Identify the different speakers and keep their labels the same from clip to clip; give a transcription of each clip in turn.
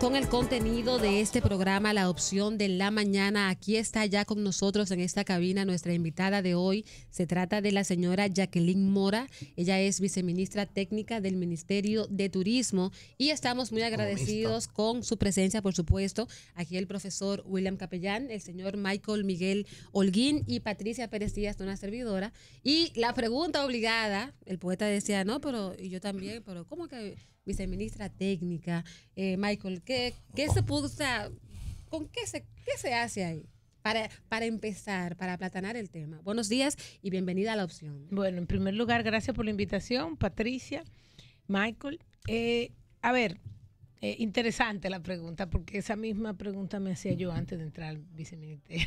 Speaker 1: con el contenido de este programa, la opción de la mañana. Aquí está ya con nosotros en esta cabina nuestra invitada de hoy. Se trata de la señora Jacqueline Mora. Ella es viceministra técnica del Ministerio de Turismo y estamos muy agradecidos con su presencia, por supuesto. Aquí el profesor William Capellán, el señor Michael Miguel Holguín y Patricia Pérez Díaz, una servidora. Y la pregunta obligada, el poeta decía, no, pero y yo también, pero ¿cómo que viceministra técnica. Eh, Michael, ¿qué, se pudo, con qué se, se hace ahí? Para,
Speaker 2: para, empezar, para aplatanar el tema. Buenos días y bienvenida a la opción. Bueno, en primer lugar, gracias por la invitación, Patricia, Michael. Eh, a ver, eh, interesante la pregunta, porque esa misma pregunta me hacía yo antes de entrar al viceministerio.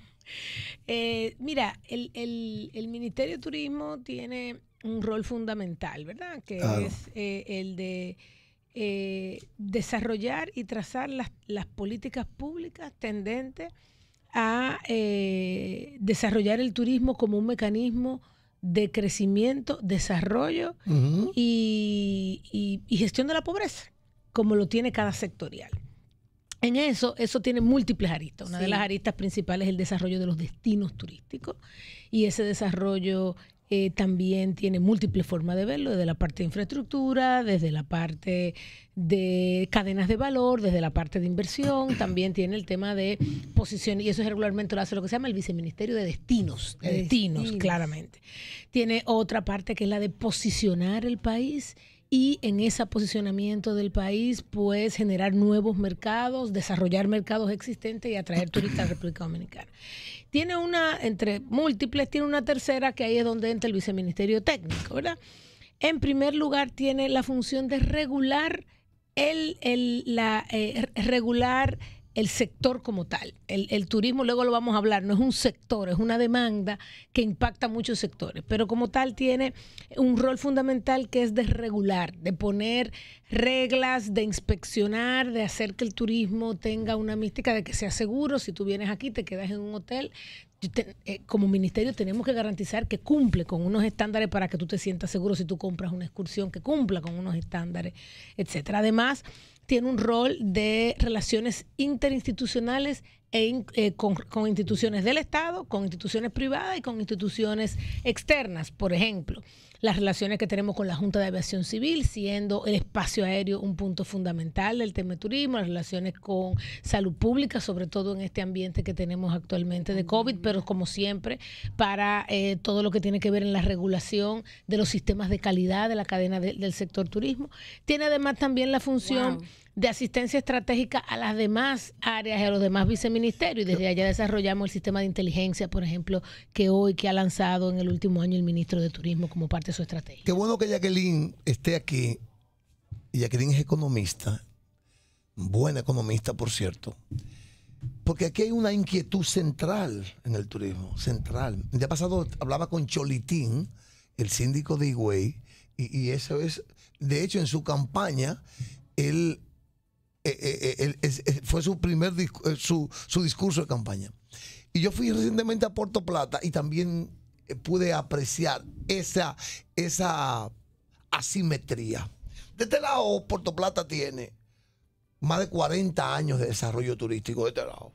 Speaker 2: mira, el, el, Ministerio de Turismo tiene un rol fundamental, ¿verdad? Que es eh, el de eh, desarrollar y trazar las, las políticas públicas tendentes a eh, desarrollar el turismo como un mecanismo de crecimiento, desarrollo y, gestión de la pobreza, como lo tiene cada sectorial. En eso, eso tiene múltiples aristas. Una de las aristas principales es el desarrollo de los destinos turísticos y ese desarrollo eh, también tiene múltiples formas de verlo, desde la parte de infraestructura, desde la parte de cadenas de valor, desde la parte de inversión, también tiene el tema de posición, y eso es regularmente lo hace lo que se llama el viceministerio de de destinos, destinos. claramente. Tiene otra parte que es la de posicionar el país y en ese posicionamiento del país, pues generar nuevos mercados, desarrollar mercados existentes y atraer turistas a República Dominicana. Tiene una, entre múltiples, tiene una tercera que ahí es donde entra el viceministerio técnico, ¿verdad? En primer lugar, tiene la función de regular el, el la, eh, regular el sector como tal. El, turismo, luego lo vamos a hablar, no es un sector, es una demanda que impacta a muchos sectores, pero como tal tiene un rol fundamental que es de regular, de poner reglas, de inspeccionar, de hacer que el turismo tenga una mística de que sea seguro, si tú vienes aquí, te quedas en un hotel. Eh, como ministerio tenemos que garantizar que cumple con unos estándares para que tú te sientas seguro si tú compras una excursión que cumpla con unos estándares, etcétera. Además, tiene un rol de relaciones interinstitucionales e eh, con, instituciones del Estado, con instituciones privadas y con instituciones externas, por ejemplo las relaciones que tenemos con la Junta de Aviación Civil, siendo el espacio aéreo un punto fundamental del tema turismo, las relaciones con salud pública, sobre todo en este ambiente que tenemos actualmente de COVID, pero como siempre, para eh, todo lo que tiene que ver en la regulación de los sistemas de calidad de la cadena del sector turismo. Tiene además también la función... de asistencia estratégica a las demás áreas y a los demás viceministerios. Y desde allá desarrollamos el sistema de inteligencia, por ejemplo, que hoy que ha lanzado en el último año el ministro de Turismo como parte su estrategia.
Speaker 3: Qué bueno que Jacqueline esté aquí. Jacqueline es economista, buena economista, por cierto. Porque aquí hay una inquietud central en el turismo, central. El día pasado hablaba con Cholitín, el síndico de Higüey, y, eso es, de hecho, en su campaña, él, eh, eh, eh, fue su primer su, su discurso de campaña. Y yo fui recientemente a Puerto Plata y también eh, pude apreciar esa, esa asimetría. De este lado, Puerto Plata tiene más de 40 años de desarrollo turístico de este lado.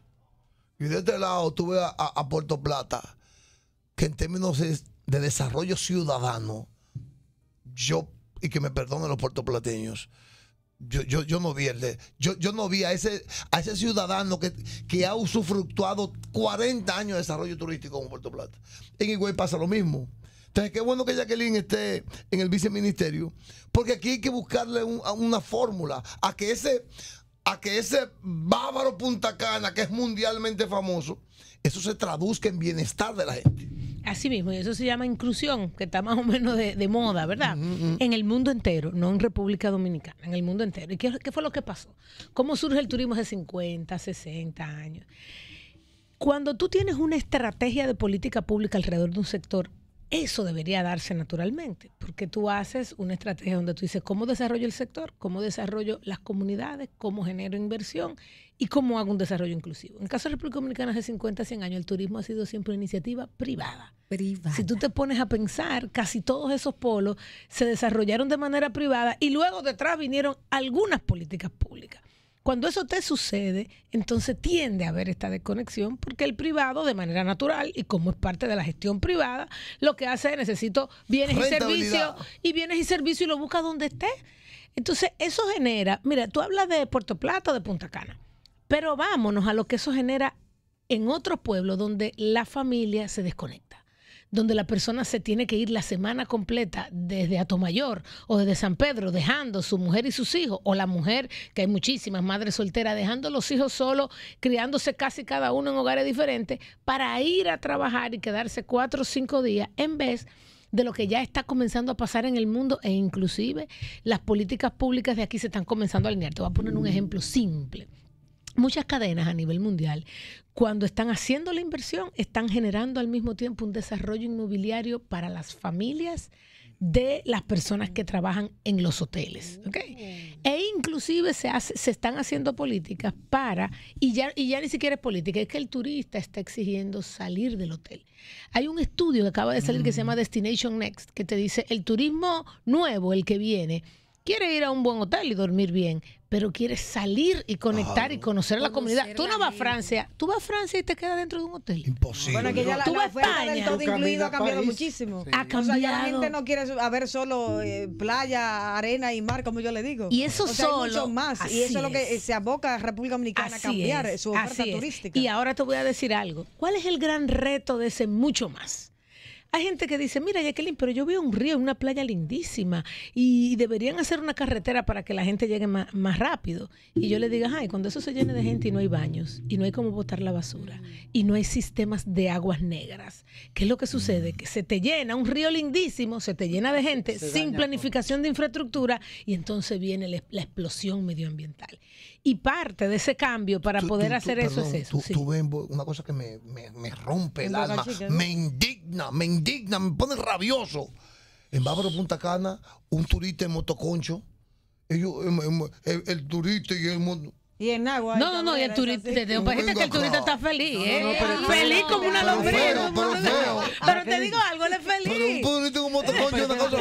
Speaker 3: Y de este lado tuve a, a, Puerto Plata, que en términos de, de desarrollo ciudadano, yo, y que me perdonen los puertoplateños, yo, no vi yo, no vi a ese, a ese ciudadano que, que ha usufructuado 40 años de desarrollo turístico en Puerto Plata. En Higüey pasa lo mismo. Entonces, qué bueno que Jacqueline esté en el viceministerio, porque aquí hay que buscarle una fórmula a que ese a que ese bávaro Punta Cana, que es mundialmente famoso, eso se traduzca en bienestar de la gente.
Speaker 2: Así mismo, y eso se llama inclusión, que está más o menos de, moda, ¿verdad? Mm, mm, mm. En el mundo entero, no en República Dominicana, en el mundo entero. ¿Y qué, qué fue lo que pasó? ¿Cómo surge el turismo hace 50, 60 años? Cuando tú tienes una estrategia de política pública alrededor de un sector, eso debería darse naturalmente, porque tú haces una estrategia donde tú dices cómo desarrollo el sector, cómo desarrollo las comunidades, cómo genero inversión y cómo hago un desarrollo inclusivo. En el caso de República Dominicana, hace 50, 100 años, el turismo ha sido siempre una iniciativa privada. Si tú te pones a pensar, casi todos esos polos se desarrollaron de manera privada y luego detrás vinieron algunas políticas públicas. Cuando eso te sucede, entonces tiende a haber esta desconexión porque el privado de manera natural y como es parte de la gestión privada, lo que hace es necesito bienes y servicios y bienes y servicios y lo busca donde esté. Entonces eso genera, mira, tú hablas de Puerto Plata de Punta Cana. Pero vámonos a lo que eso genera en otros pueblos donde la familia se desconecta donde la persona se tiene que ir la semana completa desde Atomayor o desde San Pedro, dejando su mujer y sus hijos, o la mujer, que hay muchísimas madres solteras, dejando los hijos solos, criándose casi cada uno en hogares diferentes, para ir a trabajar y quedarse cuatro o cinco días en vez de lo que ya está comenzando a pasar en el mundo e inclusive las políticas públicas de aquí se están comenzando a alinear. Te voy a poner un ejemplo simple muchas cadenas a nivel mundial, cuando están haciendo la inversión, están generando al mismo tiempo un desarrollo inmobiliario para las familias de las personas que trabajan en los hoteles. Mm. E inclusive se, se están haciendo políticas para, y ya, y ya ni siquiera es política, es que el turista está exigiendo salir del hotel. Hay un estudio que acaba de salir que se llama mm. Destination Next, que te dice, el turismo nuevo, el que viene, quiere ir a un buen hotel y dormir bien, pero quiere salir y conectar y conocer a la comunidad. Tú no vas a Francia, tú vas a Francia y te quedas dentro de un hotel. Imposible. Bueno, que ya la, tú del Todo incluido ha cambiado muchísimo. Ha cambiado. O sea, ya la gente no quiere haber solo eh, playa, arena y mar, como yo le digo. Y eso o sea, solo. mucho más. y eso es lo que se aboca a República Dominicana a cambiar su oferta turística. Y ahora te voy a decir algo. ¿Cuál es el gran reto de ese mucho más? Hay gente que dice, mira, Jacqueline, pero yo veo un río, una playa lindísima y deberían hacer una carretera para que la gente llegue más, rápido. Y yo le digo, ay, cuando eso se llene de gente y no hay baños, y no hay cómo botar la basura, y no hay sistemas de aguas negras, ¿qué es lo que sucede? Que se te llena un río lindísimo, se te llena de gente sin planificación de infraestructura y entonces viene la explosión medioambiental. Y parte de ese cambio para poder hacer eso es eso.
Speaker 3: una cosa que me, rompe el alma, me indigna, me indigna, me pone rabioso. En Bávaro Punta Cana, un turista en motoconcho, ellos, em, em, el, turista y el
Speaker 2: y en agua. No, no, no, y el turista, te digo, que el turista está feliz, ¿eh? feliz como una lombriz. Pero, te digo algo, él es feliz. una cosa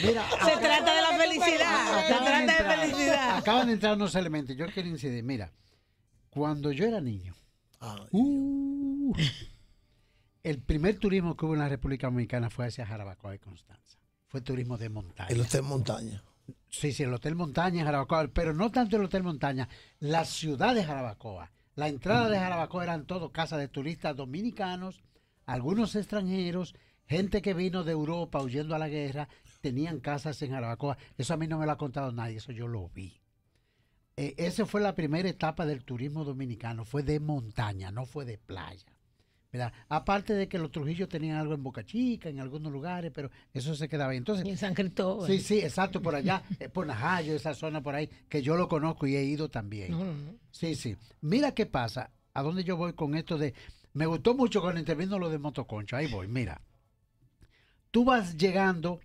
Speaker 2: se trata de la felicidad. Se trata de, felicidad. Acaban de entrar
Speaker 4: unos elementos. Yo quiero incidir. Mira, cuando yo era niño, uh, el primer turismo que hubo en la República Dominicana fue hacia Jarabacoa y Constanza. Fue turismo de montaña. los de montaña. Sí, sí, el Hotel Montaña en Jarabacoa, pero no tanto el Hotel Montaña, la ciudad de Jarabacoa. La entrada de Jarabacoa eran todos casas de turistas dominicanos, algunos extranjeros, gente que vino de Europa huyendo a la guerra, tenían casas en Jarabacoa. Eso a mí no me lo ha contado nadie, eso yo lo vi. Eh, esa fue la primera etapa del turismo dominicano, fue de montaña, no fue de playa. Mira, Aparte de que los Trujillo tenían algo en Boca Chica, en algunos lugares, pero eso se quedaba ahí. Entonces, en San Cristóbal. Sí, sí, exacto, por allá, eh, por Najayo, esa zona por ahí, que yo lo conozco y he ido también. Sí, sí. Mira qué pasa, a dónde yo voy con esto de... Me gustó mucho cuando intervino lo de motoconcho, ahí voy, mira. Tú vas llegando,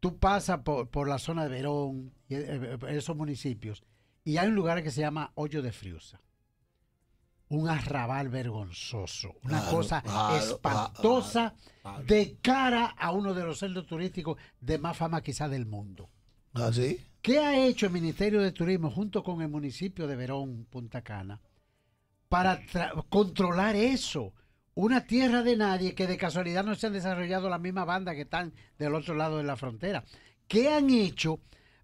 Speaker 4: tú pasas por, la zona de Verón, eh, eh, esos municipios, y hay un lugar que se llama Hoyo de Friusa un arrabal vergonzoso, una cosa espantosa de cara a uno de los centros turísticos de más fama quizá del mundo. ¿Así? Ah, ¿Qué ha hecho el Ministerio de Turismo junto con el municipio de Verón, Punta Cana, para controlar eso? Una tierra de nadie que de casualidad no se han desarrollado la misma banda que están del otro lado de la frontera. ¿Qué han hecho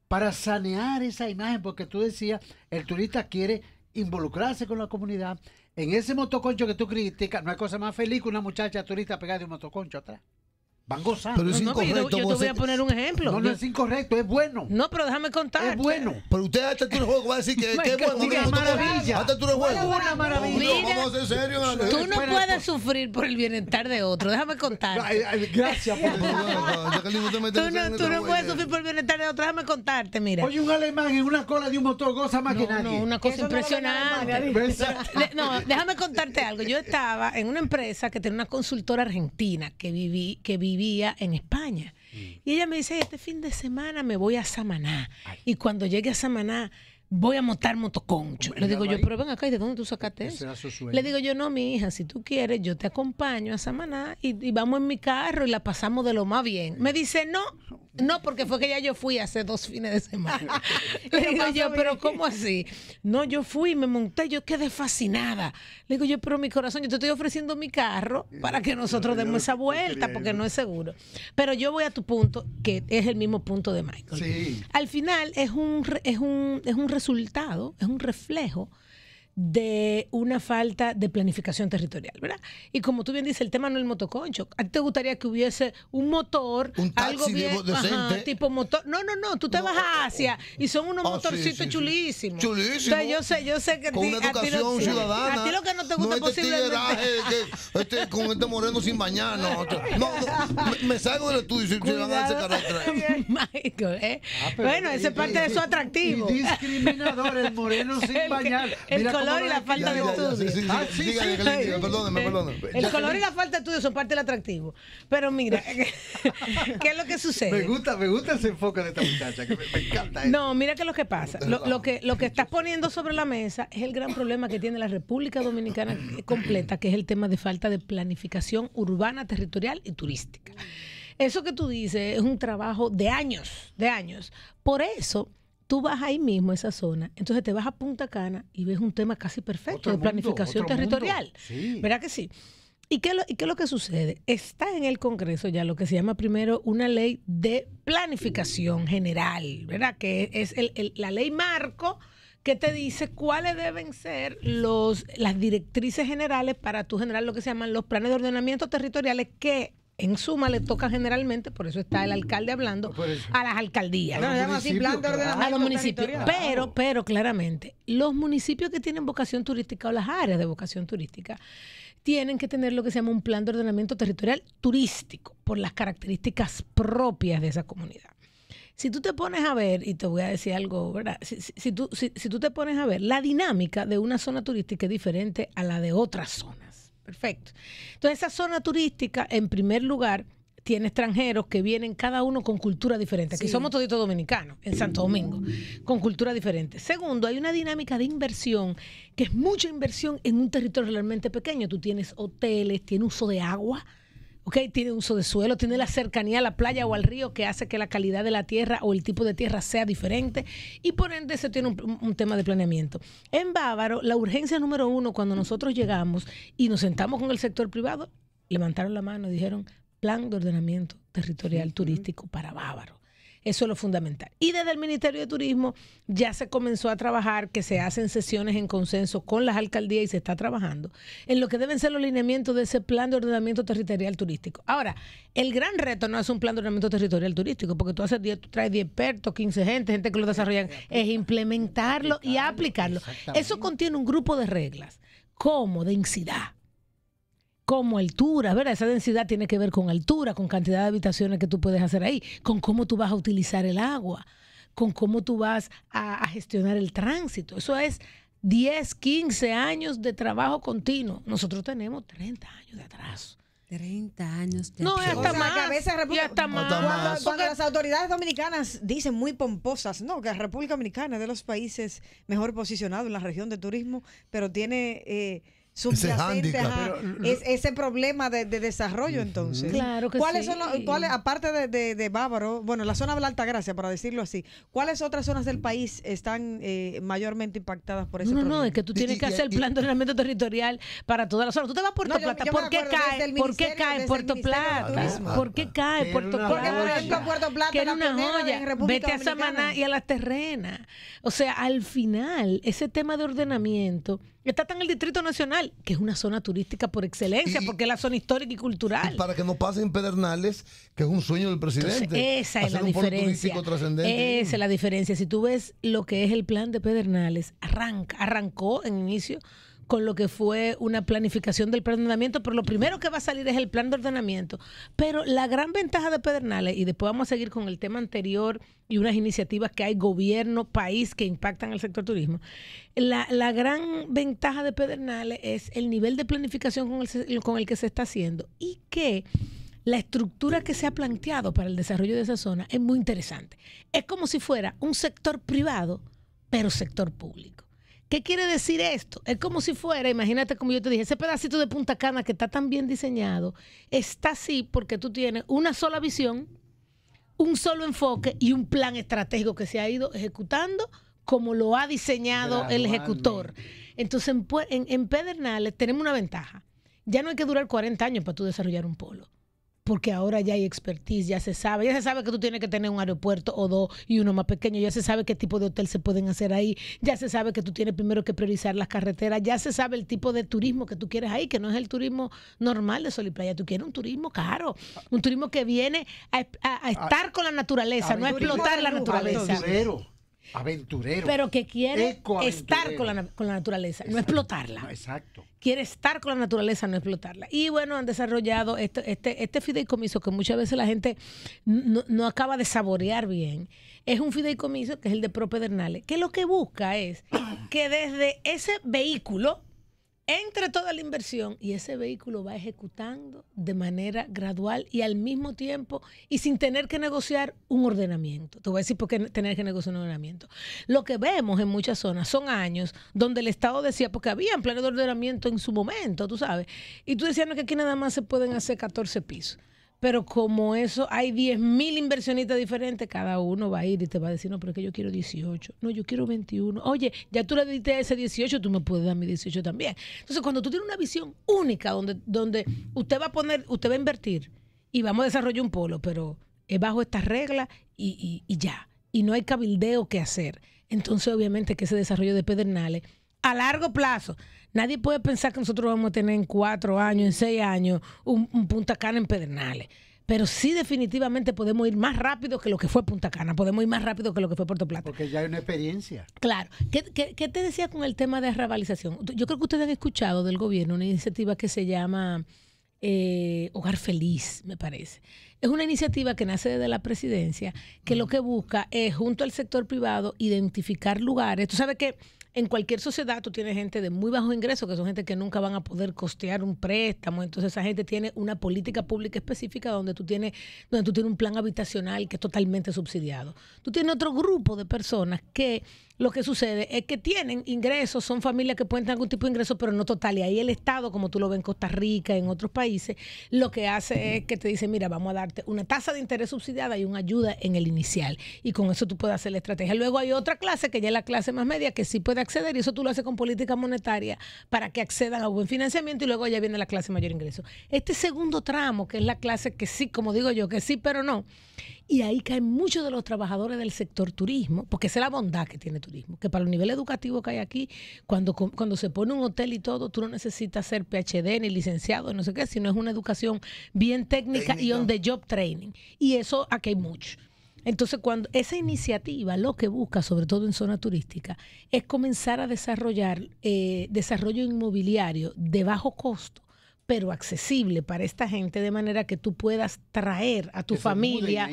Speaker 4: para sanear esa imagen? Porque tú decías, el turista quiere involucrarse con la comunidad. En ese motoconcho que tú criticas, no hay cosa más feliz que una muchacha turista pegada de un motoconcho atrás. Van Pero es incorrecto. yo, te voy a poner
Speaker 2: un ejemplo. No, no es incorrecto, es bueno. No, pero déjame contar. Es bueno. Pero usted hasta tú el juego va a decir que, es maravilla. Hasta tú juego. Una maravilla. Tú no puedes sufrir por el bienestar de otro. Déjame contar. Gracias por Tú no, tú no puedes sufrir por el bienestar de otro. Déjame contarte, mira. Oye, un alemán en una cola de un motor goza más que nadie. No, una cosa impresionante. No, déjame contarte algo. Yo estaba en una empresa que tenía una consultora argentina que viví, que viví en España. Mm. Y ella me dice, este fin de semana me voy a Samaná. Y cuando llegue a Samaná, voy a montar motoconcho. Le digo yo, pero ven acá, ¿y de dónde tú sacaste eso? Le digo yo, no, mi hija, si tú quieres, yo te acompaño a Samaná y, vamos en mi carro y la pasamos de lo más bien. Me dice, no, no, porque fue que ya yo fui hace dos fines de semana. Le digo yo, pero ¿cómo así? No, yo fui, me monté, yo quedé fascinada. Le digo yo, pero mi corazón, yo te estoy ofreciendo mi carro para que nosotros demos esa vuelta porque no es seguro. Pero yo voy a tu punto, que es el mismo punto de Michael. Al final es un, es un, es un resultado, es un reflejo de una falta de planificación territorial, ¿verdad? Y como tú bien dices, el tema no es el motoconcho. ¿A ti te gustaría que hubiese un motor, un taxi algo tipo motor? No, no, no, tú te vas oh, oh, a Asia oh. y son unos ah, motorcitos chulísimos. Chulísimos. O sea, yo sé, yo sé que con una educación ciudadana. A ti lo que no te gusta este posiblemente.
Speaker 3: Este, con este moreno sin bañar, no, este, no, me, salgo del estudio si se van a ese carácter.
Speaker 2: ¿eh? Ah, bueno, esa es parte de su atractivo. Discriminador el moreno sin bañar y la falta de El color y la falta de estudio son parte del atractivo. Pero mira, ¿qué es lo que sucede? Me gusta, me gusta ese enfoque de esta muchacha, me, encanta eso. No, mira qué es lo que pasa. lo, que, lo que estás poniendo sobre la mesa es el gran problema que tiene la República Dominicana completa, que es el tema de falta de planificación urbana, territorial y turística. Eso que tú dices es un trabajo de años, de años. Por eso tú vas ahí mismo a esa zona, entonces te vas a Punta Cana y ves un tema casi perfecto de planificación territorial. ¿Verdad que sí? ¿Y qué, ¿Y es lo que sucede? Está en el Congreso ya lo que se llama primero una ley de planificación general, ¿verdad? Que es la ley marco que te dice cuáles deben ser los, las directrices generales para tu general, lo que se llaman los planes de ordenamiento territoriales que en suma le toca generalmente, por eso está el alcalde hablando, a las alcaldías. No, a los municipios. A municipios. Pero, pero claramente, los municipios que tienen vocación turística o las áreas de vocación turística tienen que tener lo que se llama un plan de ordenamiento territorial turístico por las características propias de esa comunidad. Si tú te pones a ver, y te voy a decir algo, ¿verdad? Si, tú, si, si tú te pones a ver, la dinámica de una zona turística es diferente a la de otras zonas. Perfecto. Entonces, esa zona turística, en primer lugar, tiene extranjeros que vienen cada uno con cultura diferente. Aquí somos toditos dominicanos, en Santo Domingo, con cultura diferente. Segundo, hay una dinámica de inversión, que es mucha inversión en un territorio realmente pequeño. Tú tienes hoteles, tienes uso de agua, tiene uso de suelo, tiene la cercanía a la playa o al río que hace que la calidad de la tierra o el tipo de tierra sea diferente y por ende se tiene un, un, tema de planeamiento. En Bávaro, la urgencia número uno cuando nosotros llegamos y nos sentamos con el sector privado, levantaron la mano y dijeron plan de ordenamiento territorial turístico para Bávaro. Eso es lo fundamental. Y desde el Ministerio de Turismo ya se comenzó a trabajar, que se hacen sesiones en consenso con las alcaldías y se está trabajando en lo que deben ser los lineamientos de ese plan de ordenamiento territorial turístico. Ahora, el gran reto no es un plan de ordenamiento territorial turístico, porque tú, haces, traes 10 expertos, 15 gente, gente que lo desarrollan, es implementarlo y aplicarlo. Eso contiene un grupo de reglas, como densidad como altura, ¿verdad? Esa densidad tiene que ver con altura, con cantidad de habitaciones que tú puedes hacer ahí, con cómo tú vas a utilizar el agua, con cómo tú vas a, gestionar el tránsito. Eso es 10, 15 años de trabajo continuo. Nosotros tenemos 30 años de atraso. 30 años. no, hasta o sea, República, Cuando, las autoridades dominicanas dicen muy pomposas, no, que República Dominicana es de los países mejor posicionados en la región de turismo, pero tiene eh, subyacente, ese, ese problema de, desarrollo entonces. Claro ¿Cuáles son los, cuáles, aparte de, de, Bávaro, bueno, la zona de la Altagracia, para decirlo así, ¿cuáles otras zonas del país están eh, mayormente impactadas por ese no, problema? No, no, es que tú tienes que hacer el plan de ordenamiento territorial para todas las zonas. Tú te vas a Puerto Plata, ¿por, qué cae, ¿por qué cae Puerto Plata? ¿Por qué cae Puerto Plata? Porque, por Puerto Plata una joya. Vete a Samaná y a las terrenas. O sea, al final, ese tema de ordenamiento Está en el Distrito Nacional, que es una zona turística por excelencia, porque es la zona histórica y cultural. Y para
Speaker 3: que no pasen Pedernales, que es un sueño del presidente. esa es la diferencia. Esa es
Speaker 2: la diferencia. Si tú ves lo que es el plan de Pedernales, arranca, arrancó en inicio con lo que fue una planificación del plan de ordenamiento, pero lo primero que va a salir es el plan de ordenamiento. Pero la gran ventaja de Pedernales, y después vamos a seguir con el tema anterior y unas iniciativas que hay gobierno, país, que impactan al sector turismo, la, gran ventaja de Pedernales es el nivel de planificación con el que se está haciendo y que la estructura que se ha planteado para el desarrollo de esa zona es muy interesante. Es como si fuera un sector privado, pero sector público. ¿Qué quiere decir esto? Es como si fuera, imagínate como yo te dije, ese pedacito de Punta Cana que está tan bien diseñado, está así porque tú tienes una sola visión, un solo enfoque y un plan estratégico que se ha ido ejecutando como lo ha diseñado el ejecutor. Entonces, pues, en, en Pedernales tenemos una ventaja. Ya no hay que durar 40 años para tú desarrollar un polo porque ahora ya hay expertise, ya se sabe, ya se sabe que tú tienes que tener un aeropuerto o dos y uno más pequeño, ya se sabe qué tipo de hotel se pueden hacer ahí, ya se sabe que tú tienes primero que priorizar las carreteras, ya se sabe el tipo de turismo que tú quieres ahí, que no es el turismo normal de Sol y Playa, tú quieres un turismo caro, un turismo que viene a, ah, estar con la naturaleza, no a explotar la naturaleza.
Speaker 4: Aventurero. Pero que quiere estar con
Speaker 2: la, con la naturaleza, no explotarla. Exacto. Quiere estar con la naturaleza, no explotarla. Y bueno, han desarrollado este, este, este fideicomiso que muchas veces la gente no, no, acaba de saborear bien. Es un fideicomiso que es el de Pro Pedernales, que lo que busca es que desde ese vehículo entre toda la inversión y ese vehículo va ejecutando de manera gradual y al mismo tiempo y sin tener que negociar un ordenamiento. Te voy a decir por qué tener que negociar un ordenamiento. Lo que vemos en muchas zonas son años donde el Estado decía, porque había planes de ordenamiento en su momento, tú sabes, y tú decías no, que aquí nada más se pueden hacer 14 pisos. Pero como eso, hay 10 mil inversionistas diferentes, cada uno va a ir y te va a decir, no, pero es que yo quiero 18, no, yo quiero 21. Oye, ya tú le diste ese 18, tú me puedes dar mi 18 también. Entonces, cuando tú tienes una visión única, donde, donde usted va a poner, usted va a invertir y vamos a desarrollar un polo, pero es bajo estas reglas y, y ya. Y no hay cabildeo que hacer. Entonces, obviamente, que ese desarrollo de Pedernales a largo plazo. Nadie puede pensar que nosotros vamos a tener en cuatro años, en seis años, un, Punta Cana en Pedernales. Pero sí definitivamente podemos ir más rápido que lo que fue Punta Cana, podemos ir más rápido que lo que fue Puerto Plata. Porque ya hay una experiencia. Claro. ¿Qué, te decía con el tema de rabalización? Yo creo que ustedes han escuchado del gobierno una iniciativa que se llama eh, Hogar Feliz, me parece es una iniciativa que nace desde la presidencia, que lo que busca es, junto al sector privado, identificar lugares. Tú sabes que en cualquier sociedad tú tienes gente de muy bajo ingreso, que son gente que nunca van a poder costear un préstamo. Entonces esa gente tiene una política pública específica donde tú tienes, donde tú tienes un plan habitacional que es totalmente subsidiado. Tú tienes otro grupo de personas que lo que sucede es que tienen ingresos, son familias que pueden tener algún tipo de ingreso, pero no total. Y ahí el Estado, como tú lo ves en Costa Rica, en otros países, lo que hace es que te dice, mira, vamos a dar una tasa de interés subsidiada y una ayuda en el inicial. Y con eso tú puedes hacer la estrategia. Luego hay otra clase, que ya es la clase más media, que sí puede acceder, y eso tú lo haces con política monetaria para que accedan a buen financiamiento, y luego ya viene la clase mayor ingreso. Este segundo tramo, que es la clase que sí, como digo yo, que sí, pero no, y ahí caen muchos de los trabajadores del sector turismo, porque esa es la bondad que tiene turismo, que para el nivel educativo que hay aquí, cuando, cuando se pone un hotel y todo, tú no necesitas ser PhD ni licenciado, no sé qué, sino es una educación bien técnica, y on the job training. Y eso aquí hay mucho. Entonces, cuando esa iniciativa lo que busca, sobre todo en zona turística, es comenzar a desarrollar eh, desarrollo inmobiliario de bajo costo pero accesible para esta gente de manera que tú puedas traer a tu familia.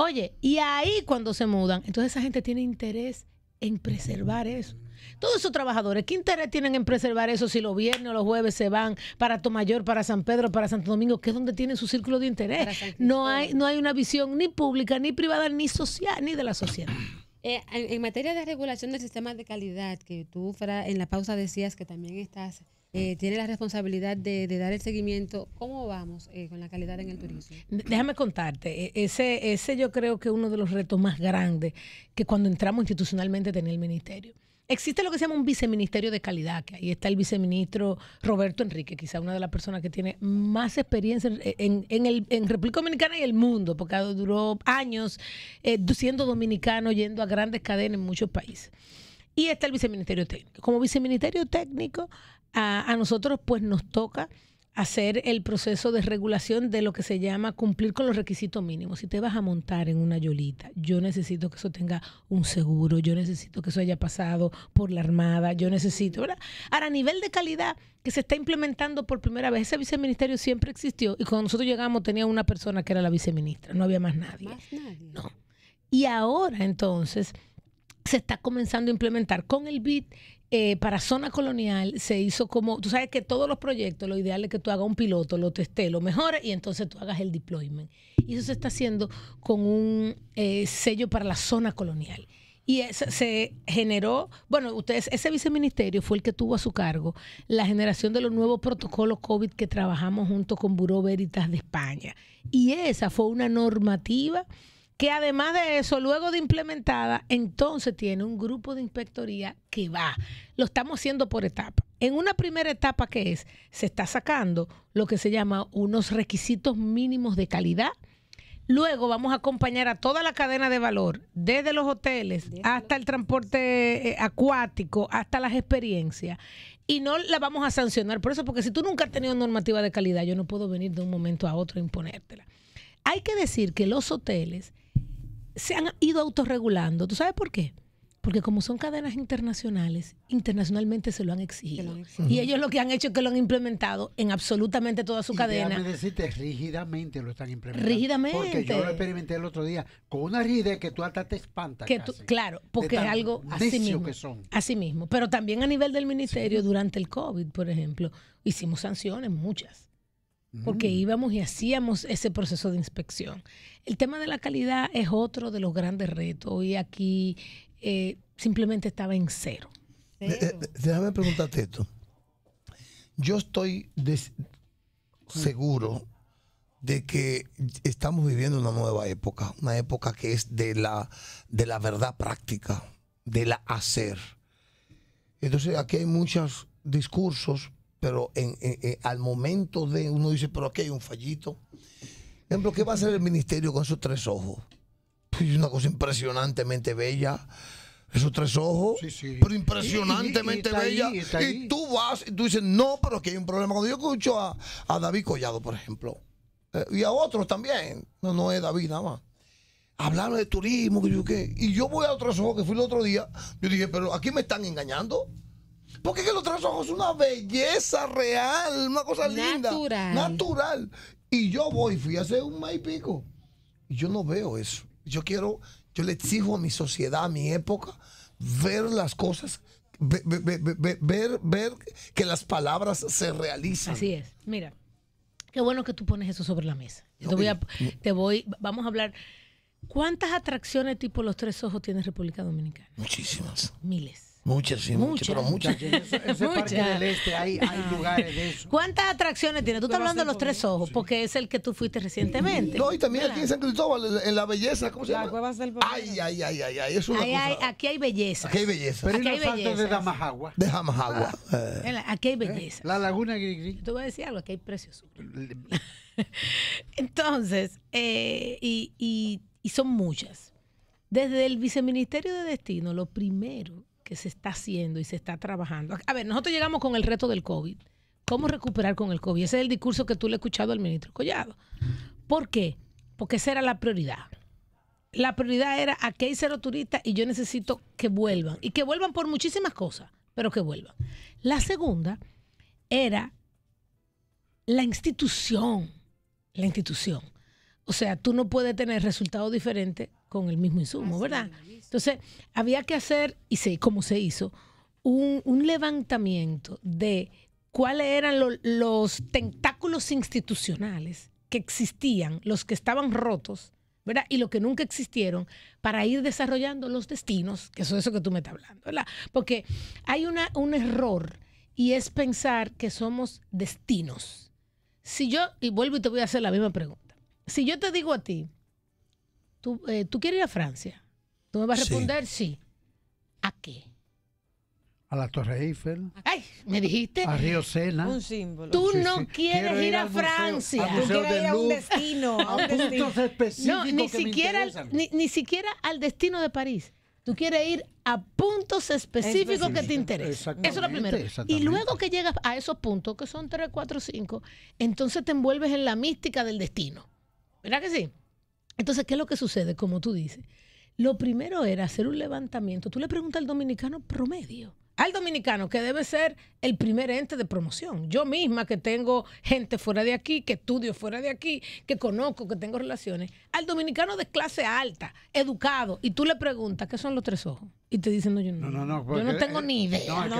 Speaker 2: Oye, y ahí cuando se mudan, entonces esa gente tiene interés en preservar eso. Todos esos trabajadores, ¿qué interés tienen en preservar eso si los viernes o los jueves se van para Tomayor, para San Pedro, para Santo Domingo, que es donde tienen su círculo de interés? No hay, no hay una visión ni pública, ni privada, ni social, ni de la sociedad.
Speaker 1: Eh, en, materia de regulación del sistema de calidad, que tú, en la pausa decías que también estás eh, tiene la responsabilidad de, dar el seguimiento. ¿Cómo vamos eh, con la calidad en el turismo?
Speaker 2: Mm, déjame contarte, e, ese, ese yo creo que es uno de los retos más grandes que cuando entramos institucionalmente tenía el ministerio. Existe lo que se llama un viceministerio de calidad, que ahí está el viceministro Roberto Enrique, quizá una de las personas que tiene más experiencia en, en, República Dominicana y el mundo, porque duró años eh, siendo dominicano, yendo a grandes cadenas en muchos países. Y está el viceministerio técnico. Como viceministerio técnico, a, nosotros pues nos toca hacer el proceso de regulación de lo que se llama cumplir con los requisitos mínimos. Si te vas a montar en una yolita, yo necesito que eso tenga un seguro, yo necesito que eso haya pasado por la Armada, yo necesito, Ahora, a nivel de calidad que se está implementando por primera vez, ese viceministerio siempre existió y cuando nosotros llegamos tenía una persona que era la viceministra, no había más nadie. Más nadie. No. Y ahora entonces se está comenzando a implementar con el BID eh, para zona colonial se hizo como, tú sabes que todos los proyectos, lo ideal es que tú hagas un piloto, lo testes, lo mejores y entonces tú hagas el deployment. Y eso se está haciendo con un eh, sello para la zona colonial. Y se generó, bueno, ustedes, ese viceministerio fue el que tuvo a su cargo la generación de los nuevos protocolos COVID que trabajamos junto con Buró Veritas de España. Y esa fue una normativa que además de eso, luego de implementada, entonces tiene un grupo de inspectoría que va. Lo estamos haciendo por etapa. En una primera etapa que es, se está sacando lo que se llama unos requisitos mínimos de calidad. Luego vamos a acompañar a toda la cadena de valor, desde los hoteles hasta el transporte eh, acuático, hasta las experiencias. Y no la vamos a sancionar por eso, porque si tú nunca has tenido normativa de calidad, yo no puedo venir de un momento a otro a imponértela. Hay que decir que los hoteles se han ido autorregulando. ¿Tú sabes por qué? Porque como son cadenas internacionales, internacionalmente se lo han exigido. Y ellos lo que han hecho es que lo han implementado en absolutamente toda su y cadena.
Speaker 4: decirte, rígidamente lo están implementando. Rígidamente. Porque yo lo experimenté el otro día con una rigidez que tú hasta te espantas. claro, porque es algo así mismo. Que son.
Speaker 2: Así mismo. Pero también a nivel del ministerio, durante el COVID, por ejemplo, hicimos sanciones, muchas porque mm. íbamos y hacíamos ese proceso de inspección. El tema de la calidad es otro de los grandes retos. Y aquí eh, simplemente estaba en cero.
Speaker 3: déjame preguntarte esto. Yo estoy mm. seguro de que estamos viviendo una nueva época, una época que es de la, de la verdad práctica, de la hacer. Entonces aquí hay muchos discursos pero en, al momento de uno dice, pero aquí hay un fallito. Por ejemplo, ¿qué va a hacer el ministerio con esos tres ojos? Pues una cosa impresionantemente bella. Esos tres ojos, pero impresionantemente bella. Y tú vas y tú dices, no, pero aquí hay un problema. Cuando yo escucho a, David Collado, por ejemplo, eh, y a otros también, no, no es David nada más hablaron de turismo, que qué. Y yo voy a otros ojos, que fui el otro día, yo dije, pero aquí me están engañando. Porque que los tres ojos es una belleza real, una cosa linda. Natural. Natural. Y yo voy, fui hace un mes y pico. yo no veo eso. Yo quiero, yo le exijo a mi sociedad, a mi época, ver las cosas Ver, ver, que las palabras se realizan. Así es.
Speaker 2: Mira, qué bueno que tú pones eso sobre la mesa. te, voy te voy, vamos a hablar. ¿Cuántas atracciones tipo Los Tres Ojos tiene República Dominicana? Muchísimas. Miles. Muchas, sí, muchas, pero muchas. muchas. ese muchas. Parque del
Speaker 4: Este, hay, hay lugares de
Speaker 2: eso. ¿Cuántas atracciones tiene? Tú estás hablando de los tres ojos, porque es el que tú fuiste recientemente. No, y también aquí en
Speaker 3: San Cristóbal, en la belleza, ¿cómo se llama? La cuevas del Ay, ay, ay, ay, ay, es una cosa...
Speaker 2: Aquí hay belleza. Aquí hay belleza. Pero aquí hay belleza. de Damajagua. De Damajagua. Eh. Aquí hay ¿Eh? belleza. La laguna Grigri. Tú vas a decir algo, aquí hay precios Entonces, eh, y, y, y son muchas. Desde el viceministerio de destino, lo primero que se está haciendo y se está trabajando. A ver, nosotros llegamos con el reto del COVID. ¿Cómo recuperar con el COVID? Ese es el discurso que tú le has escuchado al ministro Collado. ¿Por qué? Porque esa era la prioridad. La prioridad era aquí cero turistas y yo necesito que vuelvan. Y que vuelvan por muchísimas cosas, pero que vuelvan. La segunda era la institución. La institución. O sea, tú no puedes tener resultados diferentes con el mismo insumo, ¿verdad? Entonces, había que hacer, y sé cómo se hizo, un, levantamiento de cuáles eran los tentáculos institucionales que existían, los que estaban rotos, ¿verdad? Y los que nunca existieron, para ir desarrollando los destinos, que eso es eso que tú me estás hablando, ¿verdad? Porque hay una, un error y es pensar que somos destinos. Si yo, y vuelvo y te voy a hacer la misma pregunta, si yo te digo a ti, eh, tú, quieres ir a Francia? Tú me vas a responder sí. ¿A qué?
Speaker 4: A la Torre Eiffel. Ay,
Speaker 2: me dijiste. A Río Sena. Un símbolo. Tú no quieres ir a Francia. Tú quieres ir a un destino. A, un destino. No, ni siquiera, ni, ni siquiera al destino de París. Tú quieres ir a puntos específicos que te interesan. Eso es lo primero. Y luego que llegas a esos puntos, que son 3, 4, 5, entonces te envuelves en la mística del destino. ¿Verdad que sí? Entonces, ¿qué es lo que sucede? Como tú dices, lo primero era hacer un levantamiento. Tú le preguntas al dominicano promedio al dominicano, que debe ser el primer ente de promoción. Yo misma que tengo gente fuera de aquí, que estudio fuera de aquí, que conozco, que tengo relaciones, al dominicano de clase alta, educado, y tú le preguntas, ¿qué son los tres ojos? Y te dicen, no, yo no. No, no, no Yo no tengo ni eh, idea. es,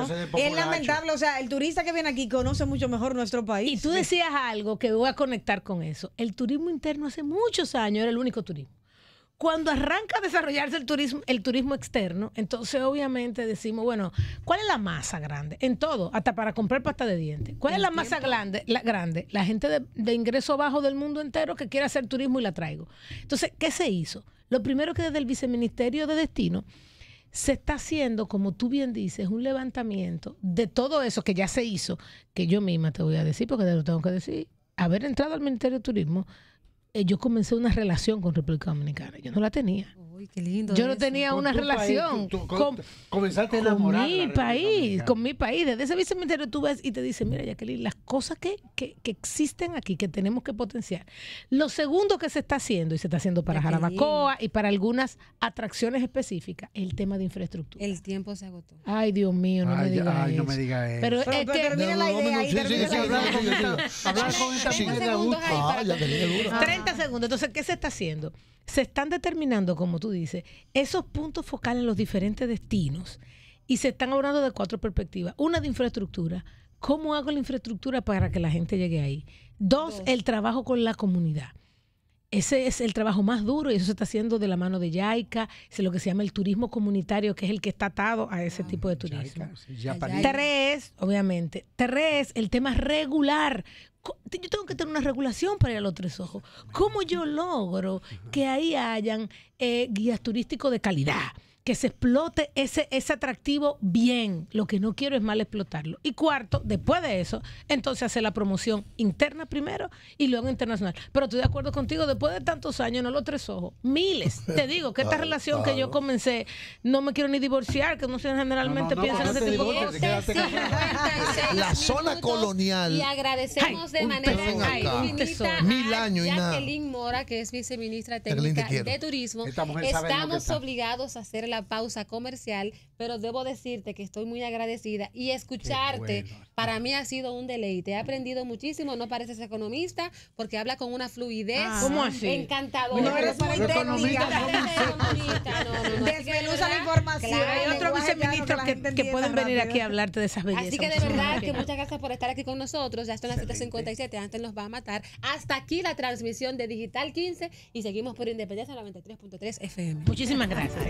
Speaker 2: lamentable. O sea, el turista que viene aquí conoce mucho mejor nuestro país. Y tú decías algo que voy a conectar con eso. El turismo interno hace muchos años era el único turismo. Cuando arranca a desarrollarse el turismo, el turismo externo, entonces obviamente decimos, bueno, ¿cuál es la masa grande? En todo, hasta para comprar pasta de dientes. ¿Cuál es la masa grande? La, grande? la gente de, de ingreso bajo del mundo entero que quiere hacer turismo y la traigo. Entonces, ¿qué se hizo? Lo primero que desde el viceministerio de destino se está haciendo, como tú bien dices, un levantamiento de todo eso que ya se hizo, que yo misma te voy a decir, porque te lo tengo que decir, haber entrado al Ministerio de Turismo, eh, yo comencé una relación con República Dominicana, yo no la tenía.
Speaker 4: Yo no tenía una relación. con, comenzaste a Con mi país,
Speaker 2: con mi país. Desde ese viceministerio tú ves y te dicen, mira, Jacqueline, las cosas que, existen aquí, que tenemos que potenciar. Lo segundo que se está haciendo, y se está haciendo para Jarabacoa y para algunas atracciones específicas, el tema de infraestructura. El tiempo se agotó. Ay, Dios mío, no me digas ay, no me
Speaker 4: diga eso. Pero, que... termina la idea. ahí, 30
Speaker 2: ah, segundos. Entonces, ¿qué se está haciendo? Se están determinando, como tú dice esos puntos focales en los diferentes destinos y se están hablando de cuatro perspectivas. Una de infraestructura. ¿Cómo hago la infraestructura para que la gente llegue ahí? Dos, el trabajo con la comunidad. Ese es el trabajo más duro y eso se está haciendo de la mano de Yaica, es lo que se llama el turismo comunitario, que es el que está atado a ese ah, tipo de turismo. tres, obviamente. Tres, el tema regular yo tengo que tener una regulación para ir a los tres ojos. ¿Cómo yo logro que ahí hayan eh, guías turísticos de calidad? que se explote ese, ese atractivo bien. Lo que no quiero es mal explotarlo. Y cuarto, después de eso, entonces hacer la promoción interna primero y luego internacional. Pero estoy de acuerdo contigo, después de tantos años, no los tres ojos, miles. Te digo que esta relación que yo comencé, no me quiero ni divorciar, que no generalmente tipo de cosas.
Speaker 3: La zona colonial. Y
Speaker 2: agradecemos de manera
Speaker 1: Mil años y nada. Mora, que es viceministra técnica de Turismo. Estamos obligados a hacer la pausa comercial pero debo decirte que estoy muy agradecida y escucharte para mí ha sido un deleite. He aprendido muchísimo, no pareces economista porque habla con una fluidez ah. ¿cómo así? encantadora. No eres muy técnica.
Speaker 2: No, no, Desmenuza la
Speaker 1: información. Hay otros viceministros
Speaker 2: que, pueden venir aquí a hablarte de esas bellezas. Así que de verdad que muchas
Speaker 1: gracias por estar aquí con nosotros. Ya están las 757, antes nos va a matar. Hasta aquí la transmisión de Digital 15 y seguimos por Independencia 93.3
Speaker 2: FM. Muchísimas gracias.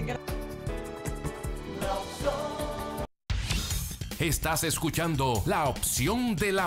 Speaker 3: Estás escuchando la opción de la